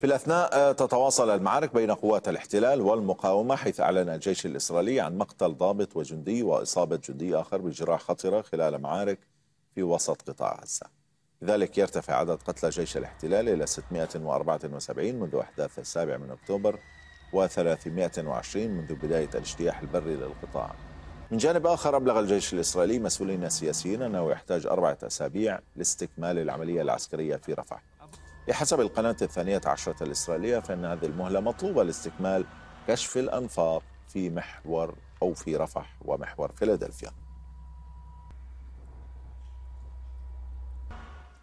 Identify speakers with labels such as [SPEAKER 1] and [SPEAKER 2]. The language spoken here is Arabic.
[SPEAKER 1] في الأثناء آه، تتواصل المعارك بين قوات الاحتلال والمقاومة حيث أعلن الجيش الإسرائيلي عن مقتل ضابط وجندي وإصابة جندي آخر بجراح خطرة خلال معارك في وسط قطاع غزة لذلك يرتفع عدد قتلى جيش الاحتلال إلى 674 منذ أحداث السابع من أكتوبر و320 منذ بداية الاجتياح البري للقطاع من جانب آخر أبلغ الجيش الإسرائيلي مسؤولين سياسيين أنه يحتاج أربعة أسابيع لاستكمال العملية العسكرية في رفح بحسب القناة الثانية عشرة الإسرائيلية فإن هذه المهلة مطلوبة لاستكمال كشف الأنفاق في محور أو في رفح ومحور فيلادلفيا